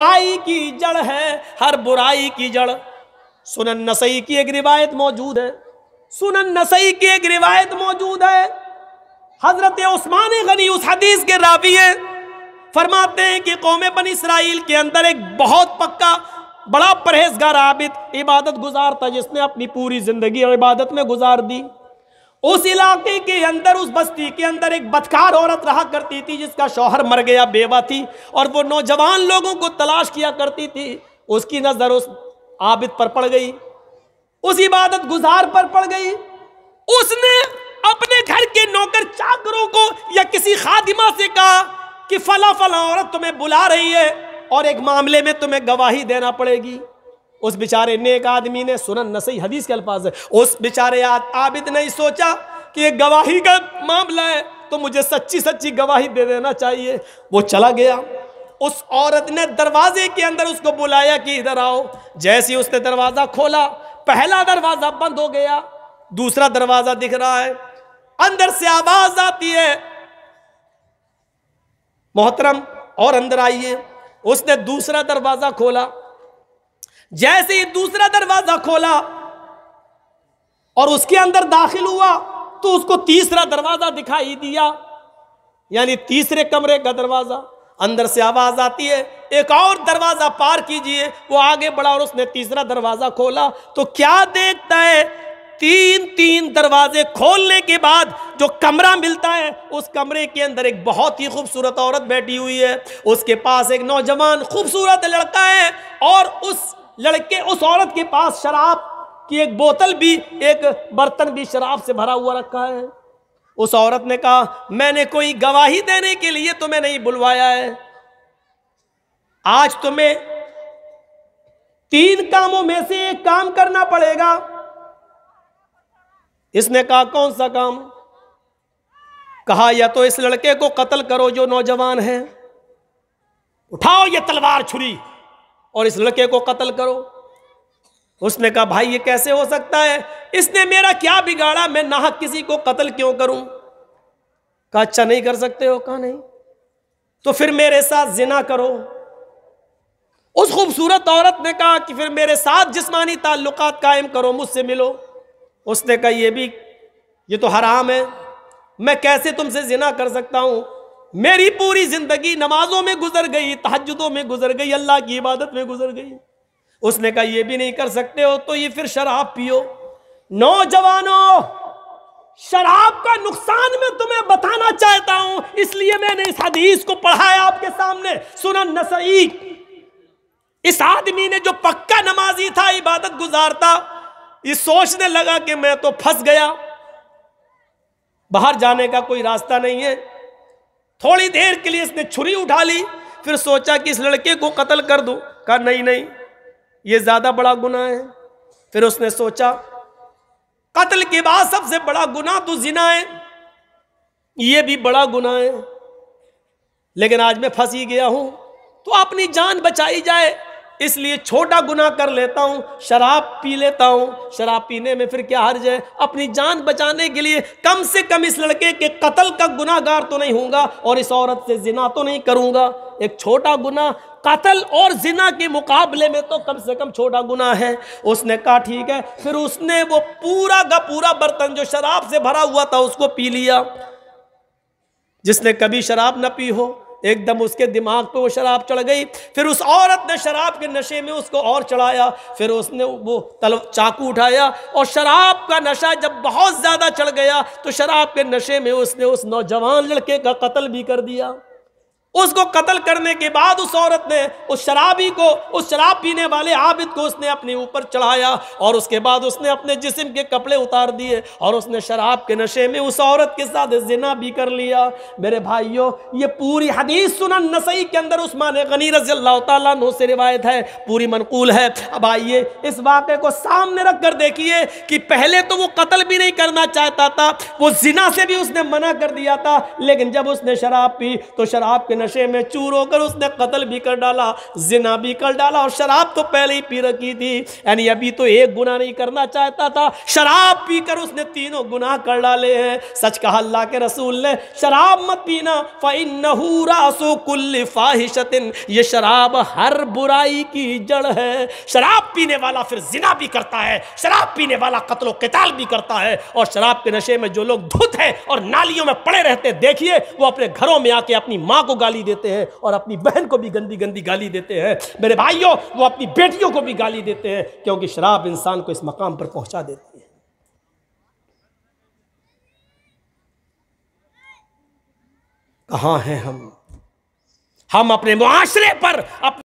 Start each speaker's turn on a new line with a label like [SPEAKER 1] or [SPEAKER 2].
[SPEAKER 1] बुराई की जड़ है हर बुराई की जड़ सुनन नसई की एक रिवायत मौजूद है सुनन नसई की एक रिवायत मौजूद है हजरत उस्मान गनी उस हदीस के रावी है फरमाते हैं कि कौम बन इसराइल के अंदर एक बहुत पक्का बड़ा परहेजगार आबिद इबादत गुजार था जिसने अपनी पूरी ज़िंदगी इबादत में गुजार दी उस इलाके के अंदर उस बस्ती के अंदर एक बदकार औरत रहा करती थी जिसका शौहर मर गया बेवा थी और वो नौजवान लोगों को तलाश किया करती थी उसकी नज़र उस आबिद पर पड़ गई उस इबादत गुजार पर पड़ गई उसने अपने घर के नौकर चाकरों को या किसी खादिमा से कहा कि फला फला औरत तुम्हें बुला रही है और एक मामले में तुम्हें गवाही देना पड़ेगी उस बेचारे नेक आदमी ने सुनन सही हदीस के अल्फाज है उस बेचारे आबिद ने सोचा कि एक गवाही का मामला है तो मुझे सच्ची सच्ची गवाही दे देना चाहिए वो चला गया उस औरत ने दरवाजे के अंदर उसको बुलाया कि इधर आओ जैसे उसने दरवाज़ा खोला पहला दरवाज़ा बंद हो गया दूसरा दरवाज़ा दिख रहा है अंदर से आवाज़ आती है मोहतरम और अंदर आइए उसने दूसरा दरवाज़ा खोला जैसे ही दूसरा दरवाजा खोला और उसके अंदर दाखिल हुआ तो उसको तीसरा दरवाजा दिखाई दिया यानी तीसरे कमरे का दरवाजा अंदर से आवाज आती है एक और दरवाजा पार कीजिए वो आगे बढ़ा और उसने तीसरा दरवाजा खोला तो क्या देखता है तीन तीन दरवाजे खोलने के बाद जो कमरा मिलता है उस कमरे के अंदर एक बहुत ही खूबसूरत औरत बैठी हुई है उसके पास एक नौजवान खूबसूरत लड़का है और उस लड़के उस औरत के पास शराब की एक बोतल भी एक बर्तन भी शराब से भरा हुआ रखा है उस औरत ने कहा मैंने कोई गवाही देने के लिए तुम्हें नहीं बुलवाया है आज तुम्हें तीन कामों में से एक काम करना पड़ेगा इसने कहा कौन सा काम कहा या तो इस लड़के को कत्ल करो जो नौजवान है उठाओ ये तलवार छुरी और इस लड़के को कत्ल करो उसने कहा भाई ये कैसे हो सकता है इसने मेरा क्या बिगाड़ा मैं नाहक किसी को कत्ल क्यों करूं कहा अच्छा नहीं कर सकते हो कहा नहीं तो फिर मेरे साथ जिना करो उस खूबसूरत औरत ने कहा कि फिर मेरे साथ जिस्मानी ताल्लुक कायम करो मुझसे मिलो उसने कहा ये भी ये तो हराम है मैं कैसे तुमसे जिना कर सकता हूं मेरी पूरी जिंदगी नमाजों में गुजर गई तहजदों में गुजर गई अल्लाह की इबादत में गुजर गई उसने कहा यह भी नहीं कर सकते हो तो ये फिर शराब पियो नौजवानों शराब का नुकसान मैं तुम्हें बताना चाहता हूं इसलिए मैंने इस हदीस को पढ़ा है आपके सामने न नसई इस आदमी ने जो पक्का नमाजी था इबादत गुजारता ये सोचने लगा कि मैं तो फंस गया बाहर जाने का कोई रास्ता नहीं है थोड़ी देर के लिए इसने छुरी उठा ली फिर सोचा कि इस लड़के को कत्ल कर दो कहा नहीं नहीं ये ज़्यादा बड़ा गुनाह है फिर उसने सोचा कत्ल के बाद सबसे बड़ा गुनाह तो जिना है ये भी बड़ा गुनाह है लेकिन आज मैं फंस ही गया हूं तो अपनी जान बचाई जाए इसलिए छोटा गुनाह कर लेता हूँ शराब पी लेता हूँ शराब पीने में फिर क्या हर्ज है अपनी जान बचाने के लिए कम से कम इस लड़के के कत्ल का गुनाहगार तो नहीं होऊंगा और इस औरत से जिना तो नहीं करूँगा एक छोटा गुना कत्ल और जिना के मुकाबले में तो कम से कम छोटा गुना है उसने कहा ठीक है फिर उसने वो पूरा का पूरा बर्तन जो शराब से भरा हुआ था उसको पी लिया जिसने कभी शराब ना पी हो एकदम उसके दिमाग पे वो शराब चढ़ गई फिर उस औरत ने शराब के नशे में उसको और चढ़ाया फिर उसने वो तल चाकू उठाया और शराब का नशा जब बहुत ज़्यादा चढ़ गया तो शराब के नशे में उसने उस नौजवान लड़के का कत्ल भी कर दिया उसको कत्ल करने के बाद उस औरत ने उस शराबी को उस शराब पीने वाले आबिद को उसने अपने ऊपर चढ़ाया और उसके बाद उसने अपने जिस्म के कपड़े उतार दिए और उसने शराब के नशे में उस औरत के साथ जिना भी कर लिया मेरे भाइयों ये पूरी हदीस सुना नसई के अंदर उस्मान गनी रजी अल्लाह से रिवायत है पूरी मनकूल है अब आइए इस वाक़े को सामने रख कर देखिए कि पहले तो वो कत्ल भी नहीं करना चाहता था वो जिना से भी उसने मना कर दिया था लेकिन जब उसने शराब पी तो शराब के नशे नशे में चूर होकर उसने कत्ल भी कर डाला जिना भी कर डाला और शराब तो पहले ही पी रखी थी यानी अभी तो एक गुना नहीं करना चाहता था शराब पीकर उसने तीनों गुनाह कर डाले हैं सच कहा अल्लाह के रसूल ने शराब मत पीना फ़ैन नहूरासो कुल्ल फाहिशतिन ये शराब हर बुराई की जड़ है शराब पीने वाला फिर जिना भी करता है शराब पीने वाला कत्लो कताल भी करता है और शराब के नशे में जो लोग धुत है और नालियों में पड़े रहते देखिए वो अपने घरों में आके अपनी माँ को गाली गाली देते हैं और अपनी बहन को भी गंदी गंदी गाली देते हैं मेरे भाइयों वो अपनी बेटियों को भी गाली देते हैं क्योंकि शराब इंसान को इस मकाम पर पहुंचा देती है कहाँ हैं हम हम अपने मुआशरे पर